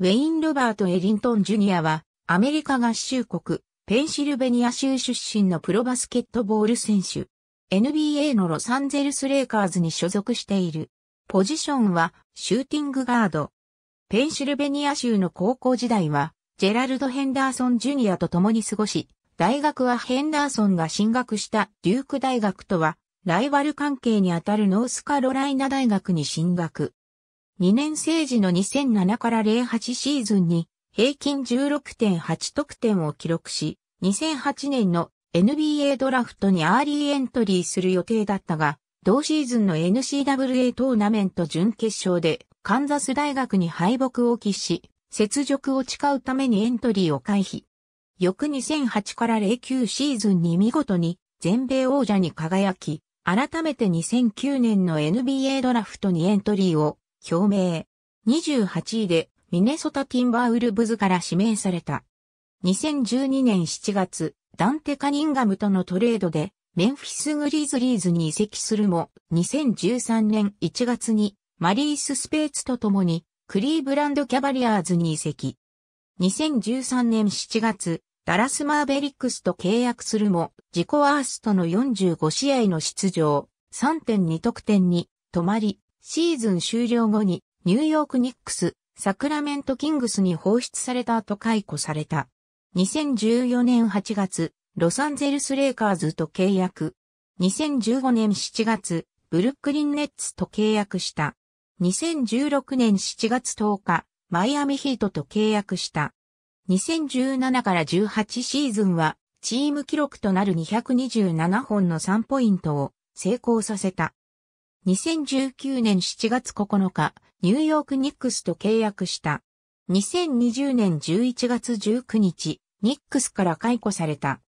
ウェイン・ロバート・エリントン・ジュニアは、アメリカ合衆国、ペンシルベニア州出身のプロバスケットボール選手。NBA のロサンゼルス・レイカーズに所属している。ポジションは、シューティングガード。ペンシルベニア州の高校時代は、ジェラルド・ヘンダーソン・ジュニアと共に過ごし、大学はヘンダーソンが進学したデューク大学とは、ライバル関係にあたるノースカロライナ大学に進学。2年生時の2007から08シーズンに平均16.8得点を記録し、2008年の NBA ドラフトにアーリーエントリーする予定だったが、同シーズンの n c w a トーナメント準決勝でカンザス大学に敗北を喫し、雪辱を誓うためにエントリーを回避。翌2008から09シーズンに見事に全米王者に輝き、改めて2009年の NBA ドラフトにエントリーを表明。28位でミネソタティンバーウルブズから指名された。2012年7月、ダンテ・カニンガムとのトレードでメンフィス・グリズリーズに移籍するも、2013年1月にマリース・スペーツと共にクリーブランド・キャバリアーズに移籍。2013年7月、ダラス・マーベリックスと契約するも、自己アーストの45試合の出場、3.2得点に止まり、シーズン終了後にニューヨークニックス、サクラメントキングスに放出された後解雇された。2014年8月、ロサンゼルスレイカーズと契約。2015年7月、ブルックリンネッツと契約した。2016年7月10日、マイアミヒートと契約した。2017から18シーズンは、チーム記録となる227本の3ポイントを成功させた。2019年7月9日、ニューヨークニックスと契約した。2020年11月19日、ニックスから解雇された。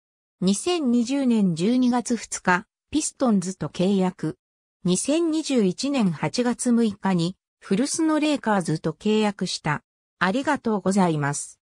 2020年12月2日、ピストンズと契約。2021年8月6日に、フルスのレイカーズと契約した。ありがとうございます。